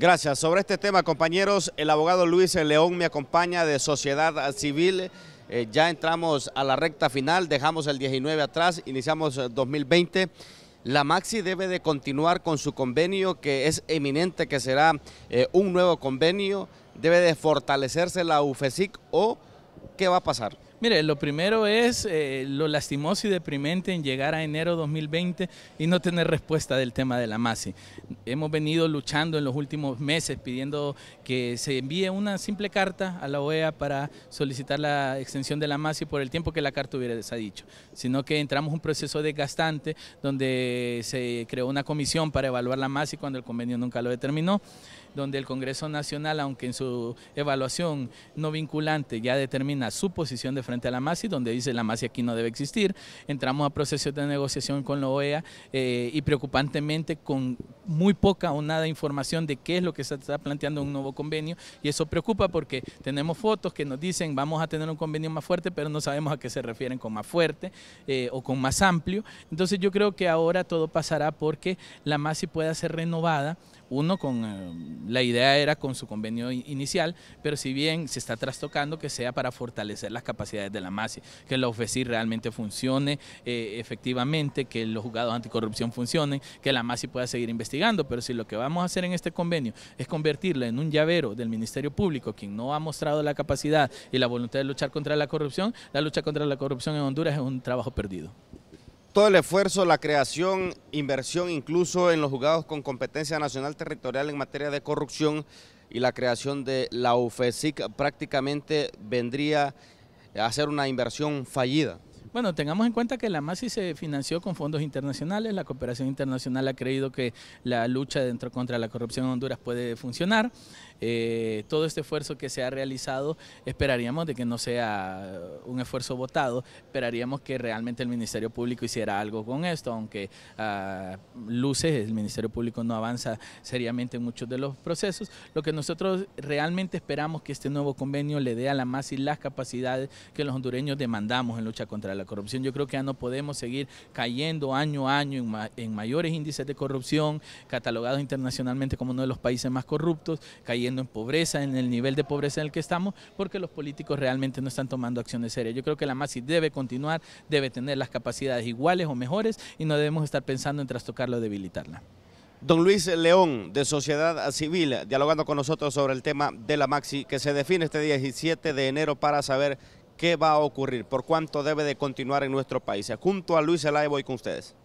Gracias. Sobre este tema, compañeros, el abogado Luis León me acompaña de Sociedad Civil. Eh, ya entramos a la recta final, dejamos el 19 atrás, iniciamos 2020. Eh, la Maxi debe de continuar con su convenio, que es eminente que será eh, un nuevo convenio. Debe de fortalecerse la UFESIC o ¿qué va a pasar? Mire, lo primero es eh, lo lastimoso y deprimente en llegar a enero 2020 y no tener respuesta del tema de la MASI. Hemos venido luchando en los últimos meses pidiendo que se envíe una simple carta a la OEA para solicitar la extensión de la MASI por el tiempo que la carta hubiera desadicho, sino que entramos en un proceso desgastante donde se creó una comisión para evaluar la MASI cuando el convenio nunca lo determinó, donde el Congreso Nacional, aunque en su evaluación no vinculante ya determina su posición de frente a la MASI, donde dice la MASI aquí no debe existir. Entramos a procesos de negociación con la OEA eh, y preocupantemente con muy poca o nada información de qué es lo que se está planteando un nuevo convenio y eso preocupa porque tenemos fotos que nos dicen vamos a tener un convenio más fuerte, pero no sabemos a qué se refieren con más fuerte eh, o con más amplio. Entonces yo creo que ahora todo pasará porque la MASI pueda ser renovada uno con eh, la idea era con su convenio inicial, pero si bien se está trastocando que sea para fortalecer las capacidades de la MASI, que la OFECI realmente funcione eh, efectivamente, que los juzgados anticorrupción funcionen, que la MASI pueda seguir investigando, pero si lo que vamos a hacer en este convenio es convertirla en un llavero del Ministerio Público, quien no ha mostrado la capacidad y la voluntad de luchar contra la corrupción, la lucha contra la corrupción en Honduras es un trabajo perdido todo el esfuerzo, la creación, inversión, incluso en los juzgados con competencia nacional territorial en materia de corrupción y la creación de la UFESIC prácticamente vendría a ser una inversión fallida. Bueno, tengamos en cuenta que la MASI se financió con fondos internacionales, la cooperación internacional ha creído que la lucha dentro contra la corrupción en Honduras puede funcionar. Eh, todo este esfuerzo que se ha realizado esperaríamos de que no sea un esfuerzo votado, esperaríamos que realmente el Ministerio Público hiciera algo con esto, aunque ah, luces el Ministerio Público no avanza seriamente en muchos de los procesos. Lo que nosotros realmente esperamos que este nuevo convenio le dé a la MASI las capacidades que los hondureños demandamos en lucha contra la la corrupción. Yo creo que ya no podemos seguir cayendo año a año en, mayores índices de corrupción, catalogados internacionalmente como uno de los países más corruptos, cayendo en pobreza, en el nivel de pobreza en el que estamos, porque los políticos realmente no están tomando acciones serias. Yo creo que la maxi debe continuar, debe tener las capacidades iguales o mejores y no debemos estar pensando en trastocarla o debilitarla. Don Luis León, de Sociedad Civil, dialogando con nosotros sobre el tema de la Maxi, que se define este 17 de enero para saber qué va a ocurrir, por cuánto debe de continuar en nuestro país. Junto a Luis Zelaya voy con ustedes.